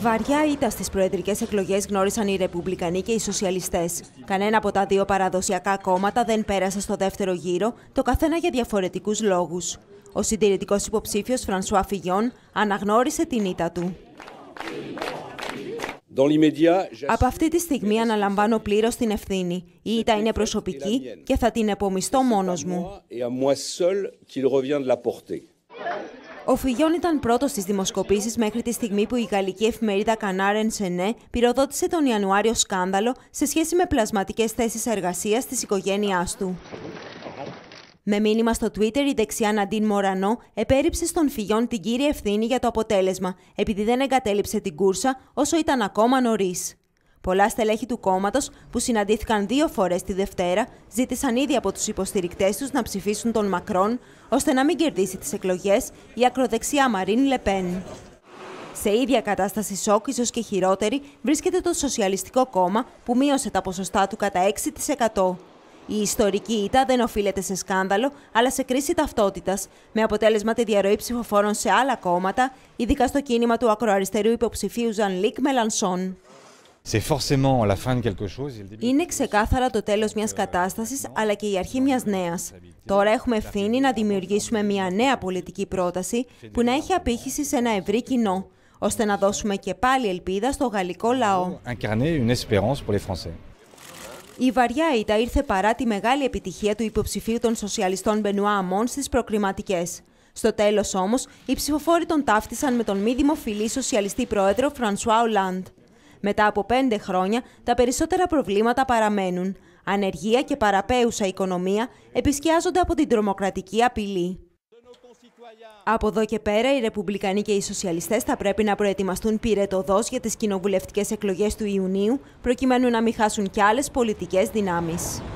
Βαριά ήττα στις προεδρικές εκλογές γνώρισαν οι Ρεπουμπλικανοί και οι Σοσιαλιστές. Κανένα από τα δύο παραδοσιακά κόμματα δεν πέρασε στο δεύτερο γύρο, το καθένα για διαφορετικούς λόγους. Ο συντηρητικός υποψήφιος Φρανσουά Φιγιόν αναγνώρισε την ήττα του. Από αυτή τη στιγμή αναλαμβάνω πλήρως την ευθύνη. Η ήττα είναι προσωπική και θα την επομιστώ μόνος μου. Ο Φιγιόν ήταν πρώτος στις δημοσκοπήσεις μέχρι τη στιγμή που η γαλλική εφημερίδα Κανάρεν Σενέ πυροδότησε τον Ιανουάριο σκάνδαλο σε σχέση με πλασματικές θέσεις εργασίας της οικογένειάς του. Με μήνυμα στο Twitter, η δεξιά Ναντίν Μορανό επέριψε στον Φιγιόν την κύρια ευθύνη για το αποτέλεσμα, επειδή δεν εγκατέλειψε την κούρσα όσο ήταν ακόμα νωρίς. Πολλά στελέχη του κόμματος, που συναντήθηκαν δύο φορές τη Δευτέρα, ζήτησαν ήδη από τους υποστηρικτές τους να ψηφίσουν τον Μακρόν, ώστε να μην κερδίσει τις εκλογές η ακροδεξιά Μαρίν Λεπέν. Σε ίδια κατάσταση σοκ, ίσως και χειρότερη, βρίσκεται το Σοσιαλιστικό Κόμμα, που μείωσε τα ποσοστά του κατά 6%. Η ιστορική ήττα δεν οφείλεται σε σκάνδαλο, αλλά σε κρίση ταυτότητας, με αποτέλεσμα τη διαρροή ψηφοφόρων σε άλλα κόμματα, ειδικά στο κίνημα του ακροαριστερού υποψηφίου Ζαν Λίκ Μελανσόν. Είναι ξεκάθαρα το τέλος μιας κατάστασης, αλλά και η αρχή μιας νέας. Τώρα έχουμε ευθύνη να δημιουργήσουμε μια νέα πολιτική πρόταση που να έχει απήχηση σε ένα ευρύ κοινό, ώστε να δώσουμε και πάλι ελπίδα στο γαλλικό λαό. Η βαριά ήττα ήρθε παρά τη μεγάλη επιτυχία του υποψηφίου των σοσιαλιστών Μπενουά Αμών στις προκριματικές. Στο τέλος όμως, οι ψηφοφόροι τον ταύτισαν με τον μη δημοφιλή σοσιαλιστή πρόεδρο Φρανσουά Ολάντ. Μετά από πέντε χρόνια, τα περισσότερα προβλήματα παραμένουν. Ανεργία και παραπέουσα οικονομία επισκιάζονται από την τρομοκρατική απειλή. Από εδώ και πέρα, οι Ρεπουμπλικανοί και οι Σοσιαλιστές θα πρέπει να προετοιμαστούν πυρετοδός για τις κοινοβουλευτικές εκλογές του Ιουνίου, προκειμένου να μην χάσουν κι άλλες πολιτικές δυνάμεις.